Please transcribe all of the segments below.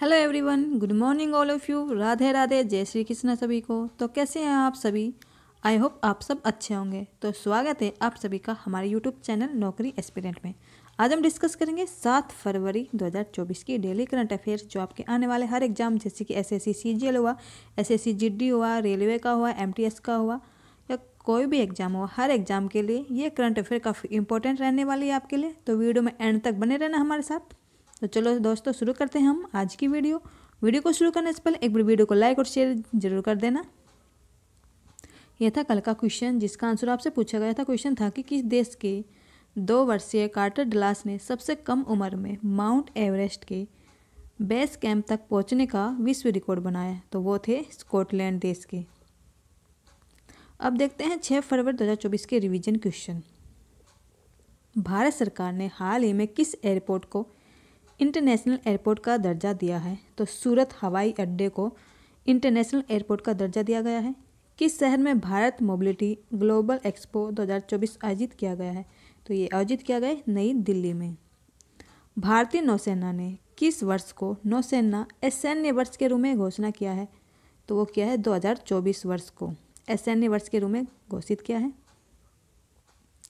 hello everyone good morning all of you Radhe Radhe जय श्री कृष्ण सभी को तो कैसे हैं आप सभी आई होप आप सब अच्छे होंगे तो स्वागत है आप सभी का हमारे यूट्यूब चैनल नौकरी एक्सपीरियंट में आज हम डिस्कस करेंगे सात फरवरी 2024 की डेली करंट अफेयर्स जो आपके आने वाले हर एग्जाम जैसे कि एस एस सी हुआ एस एस हुआ रेलवे का हुआ एम का हुआ या कोई भी एग्जाम हुआ हर एग्जाम के लिए ये करंट अफेयर काफ़ी इंपॉर्टेंट रहने वाली है आपके लिए तो वीडियो में एंड तक बने रहना हमारे साथ तो चलो दोस्तों शुरू करते हैं हम आज की वीडियो वीडियो को शुरू करने से पहले एक बार वीडियो को लाइक और शेयर जरूर कर देना यह था कल का क्वेश्चन जिसका आंसर आपसे पूछा गया था क्वेश्चन था कि किस देश के दो वर्षीय कार्टर डलास ने सबसे कम उम्र में माउंट एवरेस्ट के बेस कैंप तक पहुंचने का विश्व रिकॉर्ड बनाया तो वो थे स्कॉटलैंड देश के अब देखते हैं 6 फरवरी 2024 के रिवीजन क्वेश्चन भारत सरकार ने हाल ही में किस एयरपोर्ट को इंटरनेशनल एयरपोर्ट का दर्जा दिया है तो सूरत हवाई अड्डे को इंटरनेशनल एयरपोर्ट का दर्जा दिया गया है किस शहर में भारत मोबिलिटी ग्लोबल एक्सपो 2024 आयोजित किया गया है तो ये आयोजित किया गया नई दिल्ली में भारतीय नौसेना ने किस वर्ष को नौसेना सैन्य वर्ष के रूप में घोषणा किया है तो वो किया है 2024 वर्ष को सैन्य वर्ष के रूप में घोषित किया है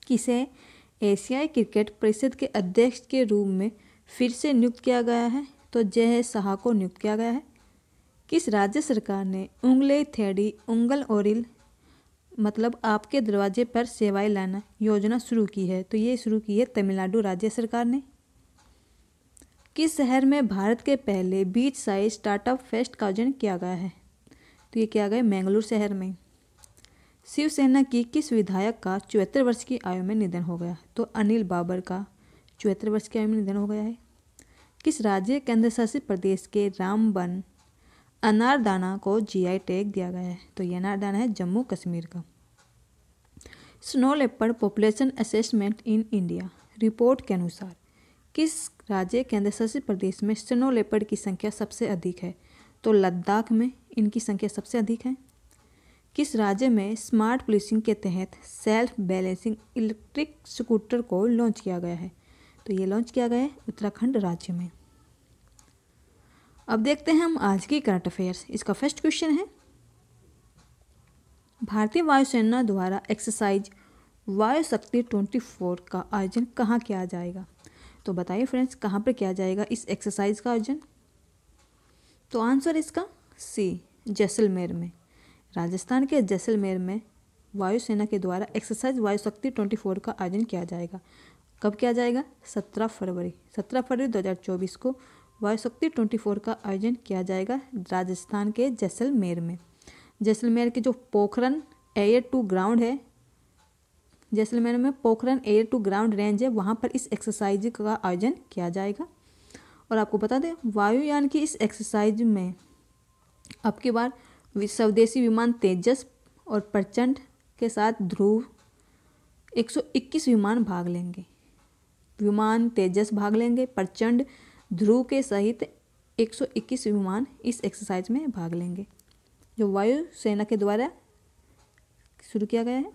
किसे एशियाई क्रिकेट परिषद के अध्यक्ष के रूप में फिर से नियुक्त किया गया है तो जय शाह को नियुक्त किया गया है किस राज्य सरकार ने उंगले थेड़ी उंगल और मतलब आपके दरवाजे पर सेवाएं लाना योजना शुरू की है तो ये शुरू की है तमिलनाडु राज्य सरकार ने किस शहर में भारत के पहले बीच साइज स्टार्टअप फेस्ट का आयोजन किया गया है तो ये किया गया मैंगलोर शहर में शिवसेना की किस विधायक का चौहत्तर वर्ष की आयु में निधन हो गया तो अनिल बाबर का चौहत्तर वर्ष की आयु में निधन हो गया है किस राज्य केंद्र शासित प्रदेश के रामबन अनारदाना को जीआई टैग दिया गया है तो ये अनारदाना है जम्मू कश्मीर का snow leopard population assessment in India report के अनुसार किस राज्य केंद्र शासित प्रदेश में स्नो लेपर की संख्या सबसे अधिक है तो लद्दाख में इनकी संख्या सबसे अधिक है किस राज्य में स्मार्ट पुलिसिंग के तहत सेल्फ बैलेंसिंग इलेक्ट्रिक स्कूटर को लॉन्च किया गया है तो ये लॉन्च किया गया है उत्तराखंड राज्य में अब देखते हैं हम आज की करंट अफेयर्स इसका फर्स्ट क्वेश्चन है भारतीय वायुसेना द्वारा एक्सरसाइज वायु शक्ति ट्वेंटी फोर का आयोजन कहाँ किया जाएगा तो बताइए फ्रेंड्स कहाँ पर किया जाएगा इस एक्सरसाइज का आयोजन तो आंसर इसका सी जैसलमेर में राजस्थान के जैसलमेर में वायुसेना के द्वारा एक्सरसाइज वायु शक्ति ट्वेंटी फोर का आयोजन किया जाएगा कब किया जाएगा सत्रह फरवरी सत्रह फरवरी चौबीस को वायु शक्ति ट्वेंटी फोर का आयोजन किया जाएगा राजस्थान के जैसलमेर में जैसलमेर के जो पोखरन एयर टू ग्राउंड है जैसलमेर में Pokhran air to ground range है वहाँ पर इस एक्सरसाइज का आयोजन किया जाएगा और आपको बता दें वायुयान की इस एक्सरसाइज में अब की बार स्वदेशी विमान तेजस और प्रचंड के साथ ध्रुव 121 विमान भाग लेंगे विमान तेजस भाग लेंगे प्रचंड ध्रुव के सहित 121 विमान इस एक्सरसाइज में भाग लेंगे जो सेना के द्वारा शुरू किया गया है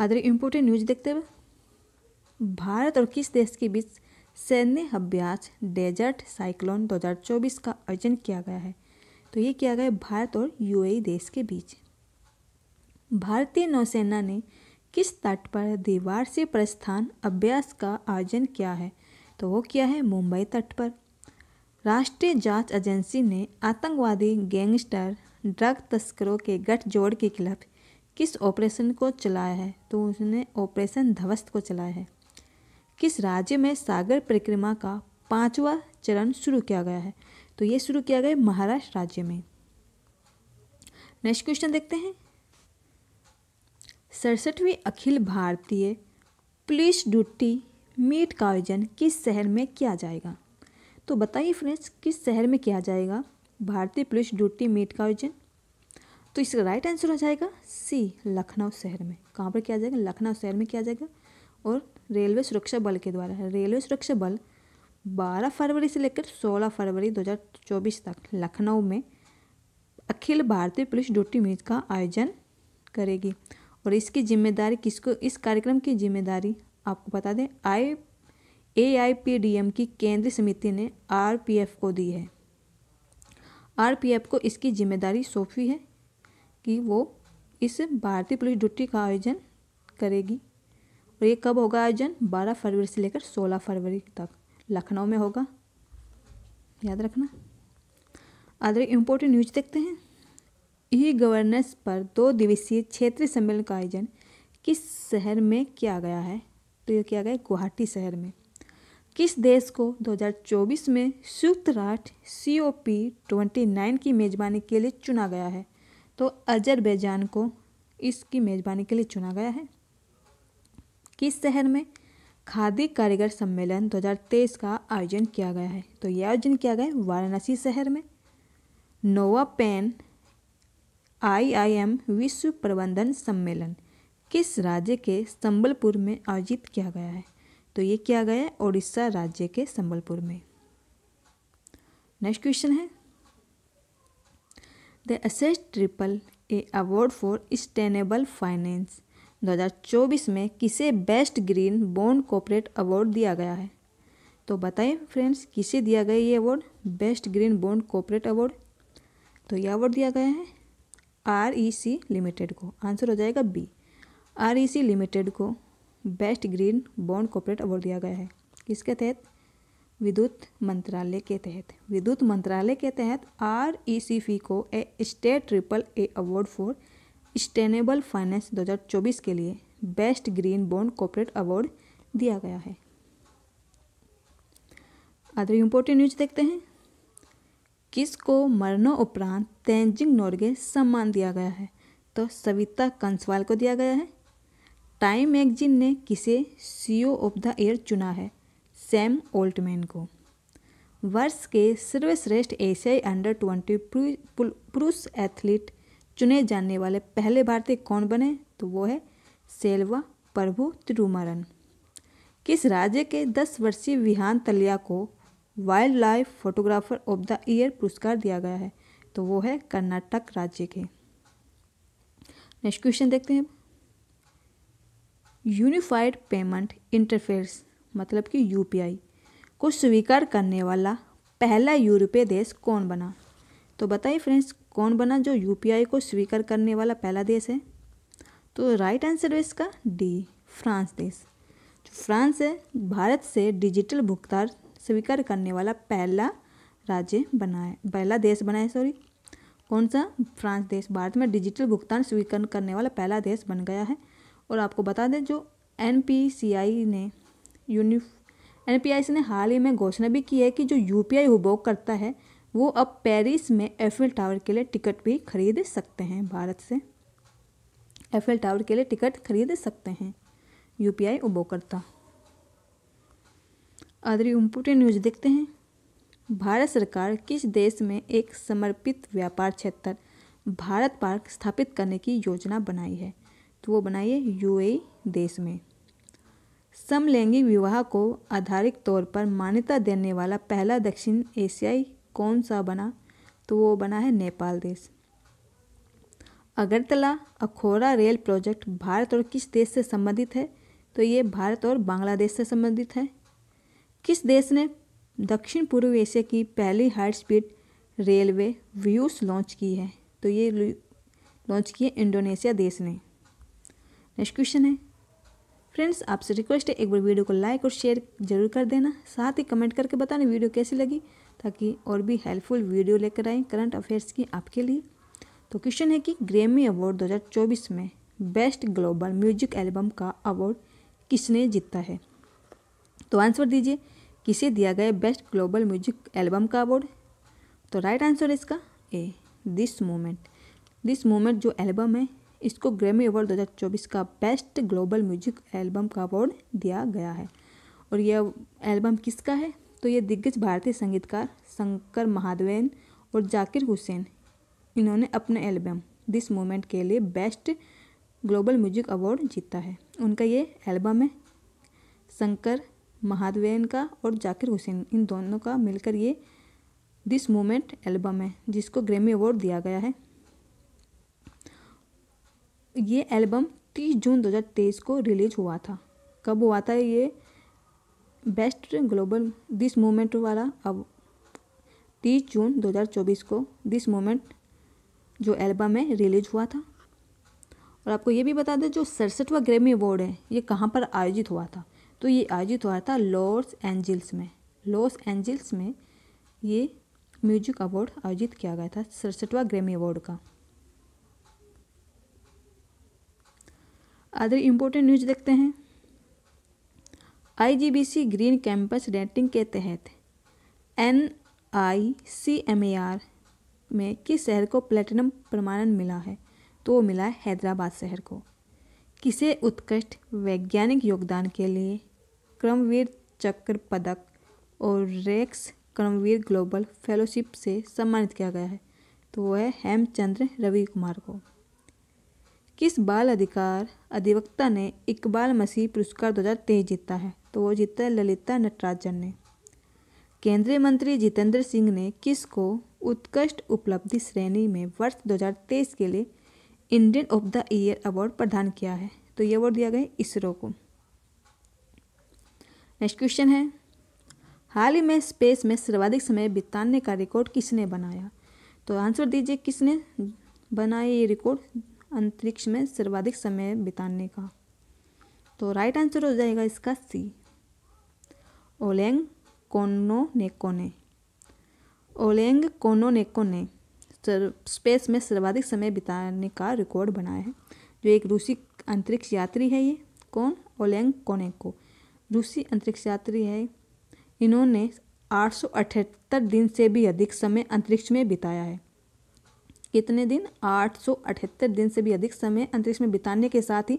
अदर इम्पोर्टेंट न्यूज देखते हुए भारत और किस देश के बीच सैन्य अभ्यास डेजर्ट साइक्लोन 2024 का आयोजन किया गया है तो ये किया गया भारत और यूएई e देश के बीच भारतीय नौसेना ने किस तट पर दीवार से प्रस्थान अभ्यास का आयोजन किया है तो वो क्या है मुंबई तट पर राष्ट्रीय जांच एजेंसी ने आतंकवादी गैंगस्टर ड्रग तस्करों के गठजोड़ के खिलाफ किस ऑपरेशन को चलाया है तो उसने ऑपरेशन ध्वस्त को चलाया है किस राज्य में सागर परिक्रमा का पांचवा चरण शुरू किया गया है तो ये शुरू किया गया महाराष्ट्र राज्य में नेक्स्ट क्वेश्चन देखते हैं सड़सठवीं अखिल भारतीय पुलिस ड्यूटी मीट का आयोजन किस शहर में किया जाएगा तो बताइए फ्रेंड्स किस शहर में किया जाएगा भारतीय पुलिस ड्यूटी मीट का आयोजन तो इसका राइट आंसर हो जाएगा सी लखनऊ शहर में कहाँ पर किया जाएगा लखनऊ शहर में किया जाएगा और रेलवे सुरक्षा बल के द्वारा रेलवे सुरक्षा बल 12 फरवरी से लेकर 16 फरवरी 2024 तक लखनऊ में अखिल भारतीय पुलिस ड्यूटी मीट का आयोजन करेगी और इसकी जिम्मेदारी किसको इस कार्यक्रम की जिम्मेदारी आपको बता दें I A I P D M की केंद्रीय समिति ने आर पी एफ को दी है आर पी एफ को इसकी जिम्मेदारी सौंपी है कि वो इस भारतीय पुलिस ड्यूटी का आयोजन करेगी और ये कब होगा आयोजन 12 फरवरी से लेकर 16 फरवरी तक लखनऊ में होगा याद रखना अदर इम्पोर्टेंट न्यूज देखते हैं ई गवर्नेंस पर दो दिवसीय क्षेत्रीय सम्मेलन का आयोजन किस शहर में किया गया है तो ये किया गया गुवाहाटी शहर में किस देश को 2024 में संयुक्त राष्ट्र C O P twenty nine की मेज़बानी के लिए चुना गया है तो अजरबैजान को इसकी मेज़बानी के लिए चुना गया है किस शहर में खादी कारीगर सम्मेलन 2023 का आयोजन किया गया है तो यह आयोजन किया गया है वाराणसी शहर में नोवा पेन आईआईएम विश्व प्रबंधन सम्मेलन किस राज्य के संबलपुर में आयोजित किया गया है तो ये किया गया है उड़ीसा राज्य के संबलपुर में नेक्स्ट क्वेश्चन है the asset triple A award for sustainable finance 2024 में किसे best green bond corporate award दिया गया है तो बताएं फ्रेंड्स किसे दिया गया ये award best green bond corporate award तो ये अवार्ड दिया गया है आर ई सी लिमिटेड को आंसर हो जाएगा B R E C limited को best green bond corporate award दिया गया है किसके तहत विद्युत मंत्रालय के तहत विद्युत मंत्रालय के तहत आर ई सी फी को asset triple A award for sustainable finance 2024 के लिए best green bond corporate award दिया गया है अदर इम्पोर्टेंट न्यूज देखते हैं जिसको मरणोपरांत तेंजिंग नोर्गे सम्मान दिया गया है तो सविता कंसवाल को दिया गया है टाइम मैगजीन ने किसे सीईओ ऑफ द ईयर चुना है सैम ओल्टमैन को वर्ष के सर्वश्रेष्ठ एशियाई अंडर ट्वेंटी पुरुष एथलीट चुने जाने वाले पहले भारतीय कौन बने तो वो है सेल्वा प्रभु तिरुमरन किस राज्य के दस वर्षीय विहान तलिया को wildlife photographer of the year पुरस्कार दिया गया है तो वो है कर्नाटक राज्य के नेक्स्ट क्वेश्चन देखते हैं यूनिफाइड पेमेंट इंटरफेस मतलब कि यूपीआई को स्वीकार करने वाला पहला यूरोपीय देश कौन बना तो बताइए फ्रेंड्स कौन बना जो यूपीआई को स्वीकार करने वाला पहला देश है तो राइट आंसर है इसका डी फ्रांस देश जो फ्रांस है भारत से डिजिटल भुगतान स्वीकार करने वाला पहला राज्य बनाए पहला देश बनाए सॉरी कौन सा फ्रांस देश भारत में डिजिटल भुगतान स्वीकार करने वाला पहला देश बन गया है और आपको बता दें जो एन ने यूनि एन ने हाल ही में घोषणा भी की है कि जो यू पी करता है वो अब पेरिस में एफिल टावर के लिए टिकट भी खरीद सकते हैं भारत से एफिल टावर के लिए टिकट खरीद सकते हैं यू पी आई उपभोक्ता अदरी उम्पुटे न्यूज देखते हैं भारत सरकार किस देश में एक समर्पित व्यापार क्षेत्र भारत पार्क स्थापित करने की योजना बनाई है तो वो बनाई है यूएई देश में समलैंगिक विवाह को आधारित तौर पर मान्यता देने वाला पहला दक्षिण एशियाई कौन सा बना तो वो बना है नेपाल देश अगरतला अखोरा रेल प्रोजेक्ट भारत और किस देश से संबंधित है तो ये भारत और बांग्लादेश से संबंधित है किस देश ने दक्षिण पूर्व एशिया की पहली high speed railway Whoosh launch की है तो ये लॉन्च किए इंडोनेशिया देश ने नेक्स्ट क्वेश्चन है फ्रेंड्स आपसे रिक्वेस्ट है एक बार वीडियो को लाइक और शेयर जरूर कर देना साथ ही कमेंट करके बताना वीडियो कैसी लगी ताकि और भी हेल्पफुल वीडियो लेकर आए करंट अफेयर्स की आपके लिए तो क्वेश्चन है कि ग्रेमी अवार्ड 2024 में बेस्ट ग्लोबल म्यूजिक एल्बम का अवार्ड किसने जीता है तो आंसर दीजिए किसे दिया गया बेस्ट ग्लोबल म्यूजिक एल्बम का अवार्ड तो राइट आंसर इसका A this moment this moment जो एल्बम है इसको ग्रैमी अवार्ड 2024 का बेस्ट ग्लोबल म्यूजिक एल्बम का अवार्ड दिया गया है और यह एल्बम किसका है तो ये दिग्गज भारतीय संगीतकार शंकर महादेवन और जाकिर हुसैन इन्होंने अपने एल्बम दिस मोमेंट के लिए बेस्ट ग्लोबल म्यूजिक अवार्ड जीता है उनका ये एल्बम है शंकर महादेवन का और जाकिर हुसैन इन दोनों का मिलकर ये दिस मोमेंट एल्बम है जिसको ग्रैमी अवार्ड दिया गया है ये एल्बम 30 जून 2023 को रिलीज हुआ था कब हुआ था ये बेस्ट ग्लोबल दिस मोमेंट वाला अब तीस जून 2024 को दिस मोमेंट जो एल्बम है रिलीज हुआ था और आपको ये भी बता दें जो सड़सठवा ग्रैमी अवार्ड है ये कहाँ पर आयोजित हुआ था तो ये आयोजित हुआ था लॉस एंजल्स में लॉस एंजल्स में ये म्यूजिक अवार्ड आयोजित किया गया था सड़सठवा ग्रैमी अवार्ड का अदर इम्पोर्टेंट न्यूज देखते हैं आईजीबीसी ग्रीन कैंपस रेटिंग के तहत N I C M A R में किस शहर को प्लेटिनम प्रमाणन मिला है तो वो मिला है हैदराबाद शहर को किसे उत्कृष्ट वैज्ञानिक योगदान के लिए क्रमवीर चक्र पदक और रेक्स क्रमवीर ग्लोबल फेलोशिप से सम्मानित किया गया है तो वह है हेमचंद्र रवि कुमार को किस बाल अधिकार अधिवक्ता ने इकबाल मसीह पुरस्कार तेईस जीता है तो वो जीता है ललिता नटराजन ने केंद्रीय मंत्री जितेंद्र सिंह ने किस को उत्कृष्ट उपलब्धि श्रेणी में वर्ष 2023 के लिए Indian of the year award प्रदान किया है तो ये अवार्ड दिया गया इसरो को नेक्स्ट क्वेश्चन है हाल ही में स्पेस में सर्वाधिक समय बिताने का रिकॉर्ड किसने बनाया तो आंसर दीजिए किसने बनाया ये रिकॉर्ड अंतरिक्ष में सर्वाधिक समय बिताने का तो राइट आंसर हो जाएगा इसका सी ओलेंग कोनो नेको ने ओलेंग कोनो नेको ने सर, स्पेस में सर्वाधिक समय बिताने का रिकॉर्ड बनाया है जो एक रूसी अंतरिक्ष यात्री है ये कौन ओलेंग कोनेको रूसी अंतरिक्ष यात्री है इन्होंने आठ दिन से भी अधिक समय अंतरिक्ष में बिताया है कितने दिन आठ दिन से भी अधिक समय अंतरिक्ष में बिताने के साथ ही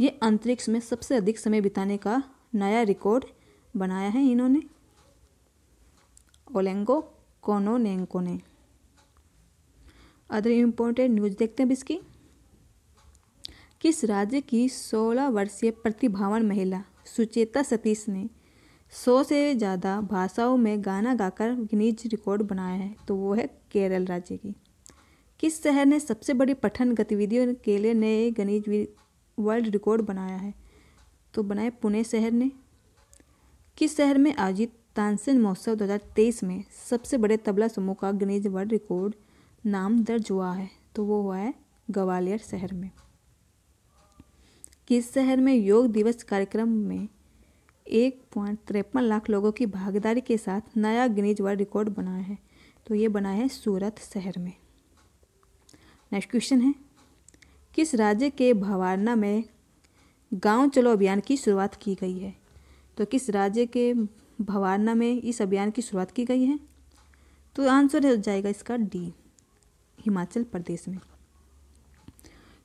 ये अंतरिक्ष में सबसे अधिक समय बिताने का नया रिकॉर्ड बनाया है इन्होंने ओलेंगो कोनोनेंको ने अदर इम्पोर्टेंट न्यूज देखते हैं इसकी किस राज्य की 16 वर्षीय प्रतिभावान महिला सुचेता सतीश ने सौ से ज़्यादा भाषाओं में गाना गाकर गिनीज रिकॉर्ड बनाया है तो वो है केरल राज्य की किस शहर ने सबसे बड़ी पठन गतिविधियों के लिए नए गणित वर्ल्ड रिकॉर्ड बनाया है तो बनाए पुणे शहर ने किस शहर में आयोजित तानसेन महोत्सव 2023 में सबसे बड़े तबला समूह का गणित वर्ल्ड रिकॉर्ड नाम दर्ज हुआ है तो वो हुआ है ग्वालियर शहर में किस शहर में योग दिवस कार्यक्रम में एक पॉइंट तिरपन लाख लोगों की भागीदारी के साथ नया गिनीज वर्ल्ड रिकॉर्ड बनाया है तो ये बना है सूरत शहर में नेक्स्ट क्वेश्चन है किस राज्य के भवारना में गांव चलो अभियान की शुरुआत की गई है तो किस राज्य के भवारना में इस अभियान की शुरुआत की गई है तो आंसर हो जाएगा इसका डी हिमाचल प्रदेश में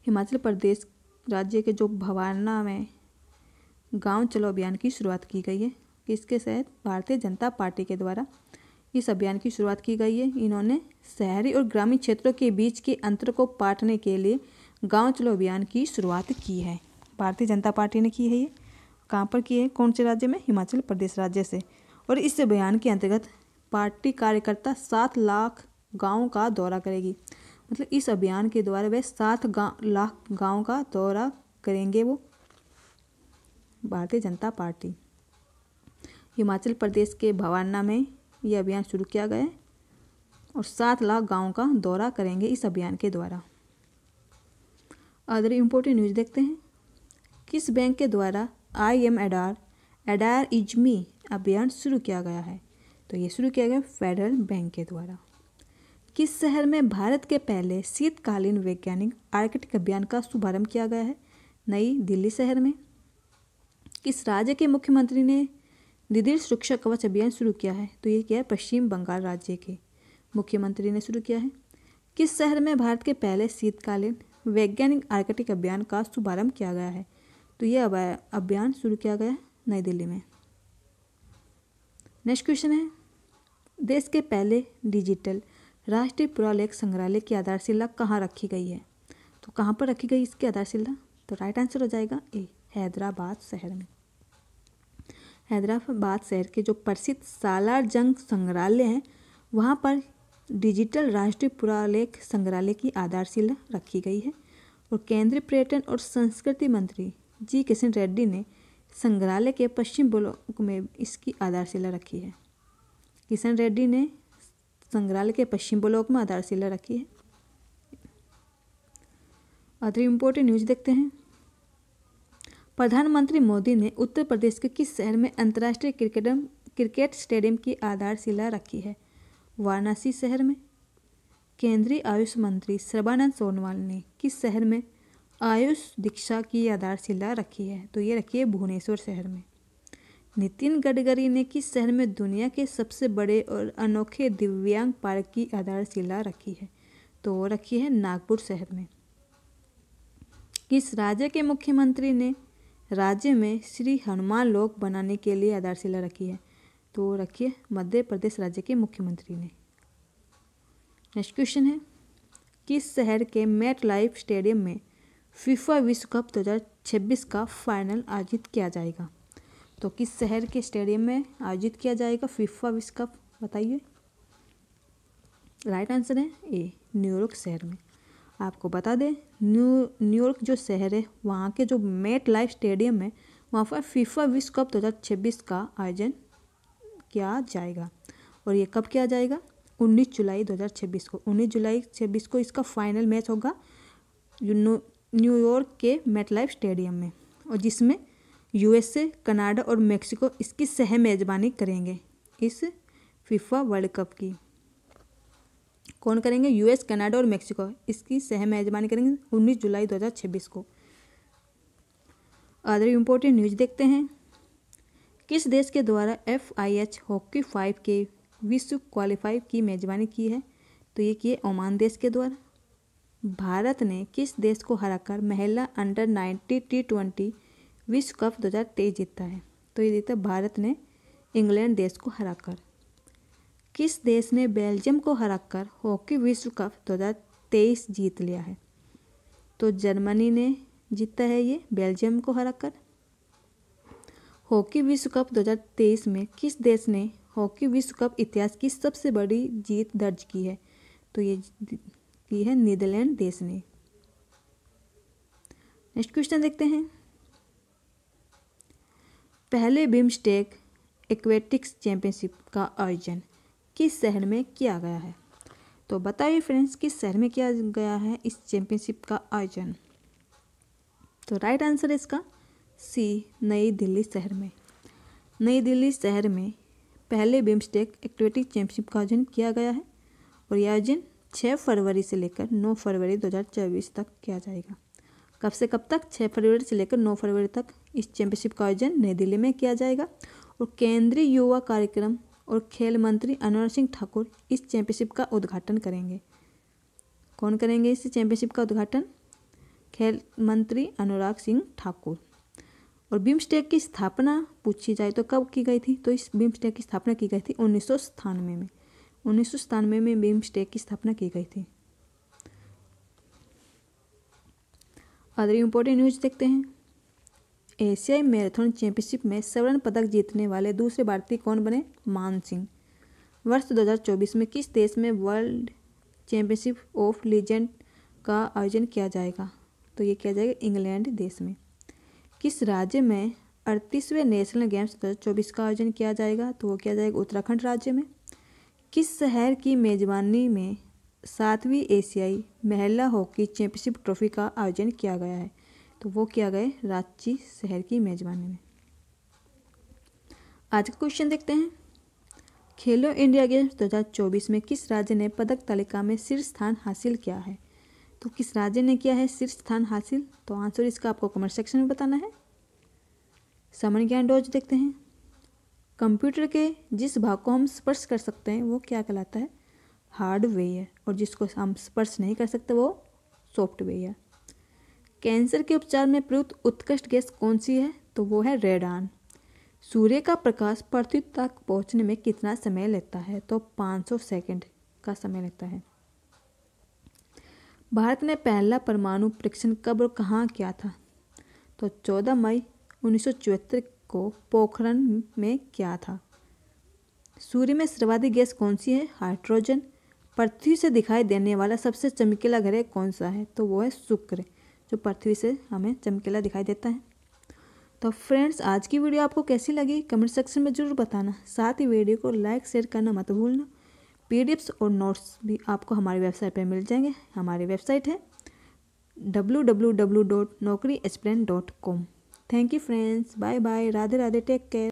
हिमाचल प्रदेश राज्य के जो भवाना में गांव चलो अभियान की शुरुआत की गई है इसके तहत भारतीय जनता पार्टी के द्वारा इस अभियान की शुरुआत की गई है इन्होंने शहरी और ग्रामीण क्षेत्रों के बीच के अंतर को पाटने के लिए गांव चलो अभियान की शुरुआत की है भारतीय जनता पार्टी ने की है ये कहाँ पर की है कौन से राज्य में हिमाचल प्रदेश राज्य से और इस अभियान के अंतर्गत पार्टी कार्यकर्ता सात लाख गाँव का दौरा करेगी मतलब इस अभियान के द्वारा वे सात गाँव लाख गाँव का दौरा करेंगे वो भारतीय जनता पार्टी हिमाचल प्रदेश के भवाना में ये अभियान शुरू किया गया है और सात लाख गाँव का दौरा करेंगे इस अभियान के द्वारा अदर इम्पोर्टेंट न्यूज़ देखते हैं किस बैंक के द्वारा आई एम एडार एडार इजमी अभियान शुरू किया गया है तो ये शुरू किया गया फेडरल बैंक के द्वारा किस शहर में भारत के पहले शीतकालीन वैज्ञानिक आर्कटिक अभियान का शुभारंभ किया गया है नई दिल्ली शहर में किस राज्य के मुख्यमंत्री ने दिदिर सुरक्षा कवच अभियान शुरू किया है तो ये क्या है पश्चिम बंगाल राज्य के मुख्यमंत्री ने शुरू किया है किस शहर में भारत के पहले शीतकालीन वैज्ञानिक आर्कटिक अभियान का शुभारंभ किया गया है तो ये अभियान शुरू किया गया है नई दिल्ली में नेक्स्ट क्वेश्चन है देश के पहले डिजिटल राष्ट्रीय पुरालेख संग्रहालय की आधारशिला कहाँ रखी गई है तो कहाँ पर रखी गई इसकी आधारशिला तो राइट आंसर हो जाएगा ए हैदराबाद शहर में हैदराबाद शहर के जो प्रसिद्ध सालार जंग संग्रहालय हैं वहाँ पर डिजिटल राष्ट्रीय पुरालेख संग्रहालय की आधारशिला रखी गई है और केंद्रीय पर्यटन और संस्कृति मंत्री जी किशन रेड्डी ने संग्रहालय के पश्चिम ब्लॉक में इसकी आधारशिला रखी है किशन रेड्डी ने संग्रहालय के पश्चिम ब्लॉक में आधारशिला रखी है अदर इम्पोर्टेंट न्यूज देखते हैं प्रधानमंत्री मोदी ने उत्तर प्रदेश के किस शहर में अंतर्राष्ट्रीय क्रिकेटम क्रिकेट स्टेडियम की आधारशिला रखी है वाराणसी शहर में केंद्रीय आयुष मंत्री सर्बानंद सोनोवाल ने किस शहर में आयुष दीक्षा की आधारशिला रखी है तो ये रखी है भुवनेश्वर शहर में नितिन गडकरी ने किस शहर में दुनिया के सबसे बड़े और अनोखे दिव्यांग पार्क की आधारशिला रखी है तो वो रखी है नागपुर शहर में किस राज्य के मुख्यमंत्री ने राज्य में श्री हनुमान लोक बनाने के लिए आधारशिला रखी है तो वो रखी है मध्य प्रदेश राज्य के मुख्यमंत्री ने नेक्स्ट क्वेश्चन है किस शहर के मेट लाइफ स्टेडियम में फीफा विश्व कप 2026 का फाइनल आयोजित किया जाएगा तो किस शहर के स्टेडियम में आयोजित किया जाएगा फिफा विश्व कप बताइए राइट आंसर है ए न्यूयॉर्क शहर में आपको बता दें न्यू न्यूयॉर्क जो शहर है वहाँ के जो मेट लाइफ स्टेडियम है वहाँ पर फिफा विश्व कप दो हज़ार छब्बीस का आयोजन किया जाएगा और ये कब किया जाएगा उन्नीस जुलाई दो हज़ार छब्बीस को उन्नीस जुलाई छब्बीस को इसका फाइनल मैच होगा न्यूयॉर्क के मेट लाइफ स्टेडियम में और जिसमें यूएसए कनाडा और मेक्सिको इसकी सह मेज़बानी करेंगे इस फीफा वर्ल्ड कप की कौन करेंगे यूएस कनाडा और मेक्सिको इसकी सह मेज़बानी करेंगे उन्नीस जुलाई दो हज़ार छब्बीस को अदर इम्पोर्टेंट न्यूज देखते हैं किस देश के द्वारा F I H hockey five के विश्व क्वालिफाई की मेज़बानी की है तो ये किए ओमान देश के द्वारा भारत ने किस देश को हराकर महिला अंडर नाइन्टी टी ट्वेंटी विश्व कप तेईस जीता है तो ये जीता भारत ने इंग्लैंड देश को हराकर किस देश ने बेल्जियम को हराकर हॉकी विश्व कप तेईस जीत लिया है तो जर्मनी ने जीता है ये बेल्जियम को हराकर हॉकी विश्व कप 2023 में किस देश ने हॉकी विश्व कप इतिहास की सबसे बड़ी जीत दर्ज की है तो ये की है नीदरलैंड देश ने नेक्स्ट क्वेश्चन देखते हैं पहले बिम्स्टेक एक्वेटिक्स चैम्पियनशिप का आयोजन किस शहर में किया गया है तो बताइए फ्रेंड्स किस शहर में किया गया है इस चैम्पियनशिप का आयोजन तो राइट आंसर है इसका सी नई दिल्ली शहर में नई दिल्ली शहर में पहले बिम्स्टेक एक्टिविटी चैम्पियनशिप का आयोजन किया गया है और यह आयोजन छः फरवरी से लेकर नौ फरवरी चौबीस तक किया जाएगा कब से कब तक छः फरवरी से लेकर नौ फरवरी तक इस चैंपियनशिप का आयोजन नई दिल्ली में किया जाएगा और केंद्रीय युवा कार्यक्रम और खेल मंत्री अनुराग सिंह ठाकुर इस चैंपियनशिप का उद्घाटन करेंगे कौन करेंगे इस चैंपियनशिप का उद्घाटन खेल मंत्री अनुराग सिंह ठाकुर और बिम्स्टेक की स्थापना पूछी जाए तो कब की गई थी तो इस बिम्स्टेक की स्थापना की गई थी उन्नीस सौ सत्तानवे में उन्नीस सौ सत्तानवे में बिम्स्टेक की स्थापना की गई थी अदर इम्पोर्टेंट न्यूज देखते हैं एशियाई मैराथन चैंपियनशिप में स्वर्ण पदक जीतने वाले दूसरे भारतीय कौन बने मान सिंह वर्ष 2024 में किस देश में वर्ल्ड चैंपियनशिप ऑफ लीजेंड का आयोजन किया जाएगा तो ये किया जाएगा इंग्लैंड देश में किस राज्य में अड़तीसवें नेशनल गेम्स दो चौबीस का आयोजन किया जाएगा तो वो किया जाएगा उत्तराखंड राज्य में किस शहर की मेजबानी में सातवीं एशियाई महिला हॉकी चैंपियनशिप ट्रॉफी का आयोजन किया गया है तो वो किया गए रांची शहर की मेज़बानी में आज का क्वेश्चन देखते हैं खेलो इंडिया गेम्स 2024 में किस राज्य ने पदक तालिका में शीर्ष स्थान हासिल किया है तो किस राज्य ने किया है शीर्ष स्थान हासिल तो आंसर इसका आपको कमेंट सेक्शन में बताना है समन ज्ञान डोज देखते हैं कंप्यूटर के जिस भाग को हम स्पर्श कर सकते हैं वो क्या कहलाता है हार्डवेयर और जिसको हम स्पर्श नहीं कर सकते वो सॉफ्टवेयर कैंसर के उपचार में प्रयुक्त उत्कृष्ट गैस कौन सी है तो वो है रेडान सूर्य का प्रकाश पृथ्वी तक पहुंचने में कितना समय लेता है तो 500 सेकंड का समय लेता है भारत ने पहला परमाणु परीक्षण कब और कहाँ किया था तो 14 मई उन्नीस को पोखरण में किया था सूर्य में सर्वाधिक गैस कौन सी है हाइड्रोजन पृथ्वी से दिखाई देने वाला सबसे चमकीला ग्रह कौन सा है तो वो है शुक्र जो पृथ्वी से हमें चमकीला दिखाई देता है तो फ्रेंड्स आज की वीडियो आपको कैसी लगी कमेंट सेक्शन में ज़रूर बताना साथ ही वीडियो को लाइक शेयर करना मत भूलना पी और नोट्स भी आपको हमारी वेबसाइट पर मिल जाएंगे हमारी वेबसाइट है W thank you friends bye bye Radhe Radhe take care